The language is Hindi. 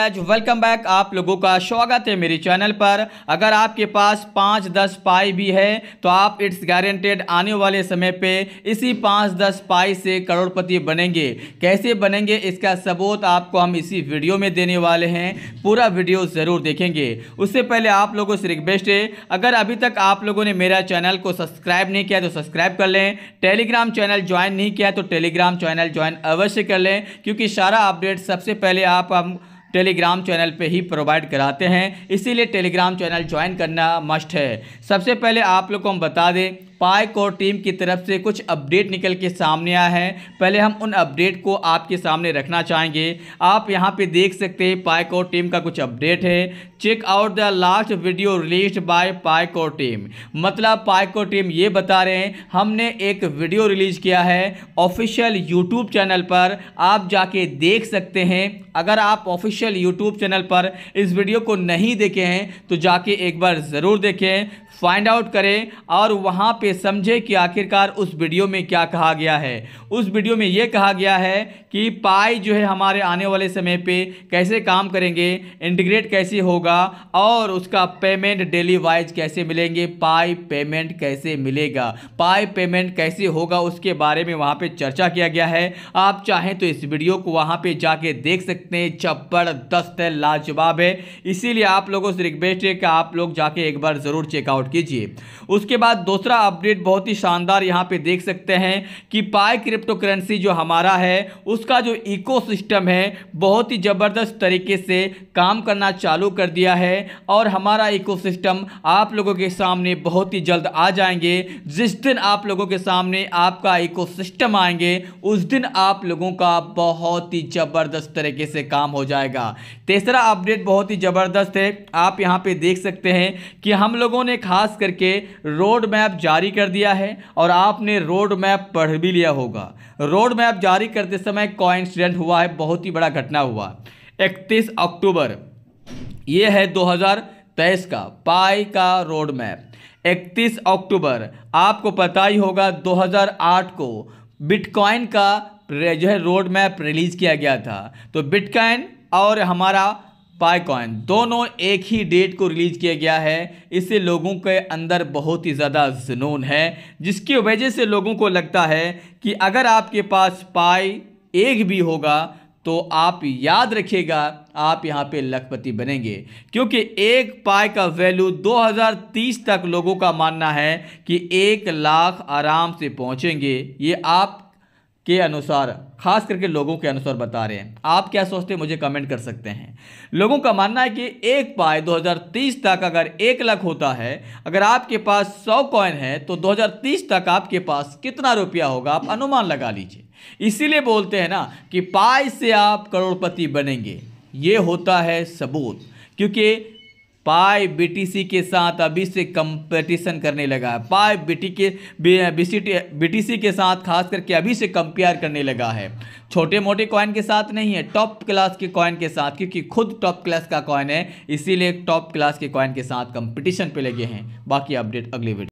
आज वेलकम बैक आप लोगों का स्वागत है मेरे चैनल पर अगर आपके पास पाँच दस पाई भी है तो आप इट्स गारंटेड आने वाले समय पे इसी पाँच दस पाई से करोड़पति बनेंगे कैसे बनेंगे इसका सबूत आपको हम इसी वीडियो में देने वाले हैं पूरा वीडियो ज़रूर देखेंगे उससे पहले आप लोगों से रिक्वेस्ट है अगर अभी तक आप लोगों ने मेरा चैनल को सब्सक्राइब नहीं किया तो सब्सक्राइब कर लें टेलीग्राम चैनल ज्वाइन नहीं किया तो टेलीग्राम चैनल ज्वाइन अवश्य कर लें क्योंकि सारा अपडेट सबसे पहले आप हम टेलीग्राम चैनल पे ही प्रोवाइड कराते हैं इसीलिए टेलीग्राम चैनल ज्वाइन करना मस्ट है सबसे पहले आप लोग को हम बता दें पाई कोर टीम की तरफ से कुछ अपडेट निकल के सामने आया है पहले हम उन अपडेट को आपके सामने रखना चाहेंगे आप यहाँ पे देख सकते हैं पाई कोर टीम का कुछ अपडेट है check out the last video release by Pi Core Team मतलब पाई कोर टीम ये बता रहे हैं हमने एक वीडियो रिलीज किया है ऑफिशियल यूट्यूब चैनल पर आप जाके देख सकते हैं अगर आप ऑफिशियल यूट्यूब चैनल पर इस वीडियो को नहीं देखे हैं तो जाके एक बार ज़रूर देखें फाइंड आउट करें और वहाँ पे ये समझे कि आखिरकार उस वीडियो में क्या कहा गया है उस वीडियो में ये कहा गया है कि पाई जो है हमारे आने वाले समय पे कैसे काम करेंगे इंटीग्रेट कैसे होगा और उसका पेमेंट डेली वाइज कैसे मिलेंगे पाई पेमेंट कैसे मिलेगा पाई पेमेंट कैसे होगा उसके बारे में वहाँ पे चर्चा किया गया है आप चाहें तो इस वीडियो को वहाँ पे जाके देख सकते हैं जबरदस्त है लाजवाब है इसीलिए आप लोगों से रिक्वेस्ट है कि आप लोग जाके एक बार ज़रूर चेकआउट कीजिए उसके बाद दूसरा अब अपडेट बहुत ही शानदार यहाँ पे देख सकते हैं कि पाए क्रिप्टो करेंसी जो हमारा है उसका जो इकोसिस्टम है बहुत ही ज़बरदस्त तरीके से काम करना चालू कर दिया है और हमारा इकोसिस्टम आप लोगों के सामने बहुत ही जल्द आ जाएंगे जिस दिन आप लोगों के सामने आपका इको आएंगे उस दिन आप लोगों का बहुत ही ज़बरदस्त तरीके से काम हो जाएगा तीसरा अपडेट बहुत ही ज़बरदस्त है आप यहाँ पे देख सकते हैं कि हम लोगों ने खास करके रोड मैप जारी जारी कर दिया है और आपने रोड मैप पढ़ भी लिया होगा रोड मैप जारी करते समय कॉइंसिडेंट हुआ है बहुत ही बड़ा घटना हुआ 31 अक्टूबर ये है 2023 का पाई का रोड मैप 31 अक्टूबर आपको पता ही होगा 2008 को बिटकॉइन का जो है रोड मैप रिलीज किया गया था तो बिटकॉइन और हमारा पाईकॉइन दोनों एक ही डेट को रिलीज किया गया है इससे लोगों के अंदर बहुत ही ज़्यादा जुनून है जिसकी वजह से लोगों को लगता है कि अगर आपके पास पाई एक भी होगा तो आप याद रखिएगा आप यहाँ पे लखपति बनेंगे क्योंकि एक पाए का वैल्यू 2030 तक लोगों का मानना है कि एक लाख आराम से पहुँचेंगे ये आप के अनुसार खास करके लोगों के अनुसार बता रहे हैं आप क्या सोचते हैं मुझे कमेंट कर सकते हैं लोगों का मानना है कि एक पाए 2030 तक अगर एक लाख होता है अगर आपके पास 100 कॉइन है तो 2030 तक आपके पास कितना रुपया होगा आप अनुमान लगा लीजिए इसीलिए बोलते हैं ना कि पाए से आप करोड़पति बनेंगे ये होता है सबूत क्योंकि पाई बीटीसी के साथ अभी से कंपटीशन करने लगा है पाई बीटी के बीटीसी के साथ खास करके अभी से कंपेयर करने लगा है छोटे मोटे कॉइन के साथ नहीं है टॉप क्लास के कॉइन के साथ क्योंकि खुद टॉप क्लास का कॉइन है इसीलिए टॉप क्लास के कॉइन के साथ कंपटीशन पे लगे हैं बाकी अपडेट अगले वीडियो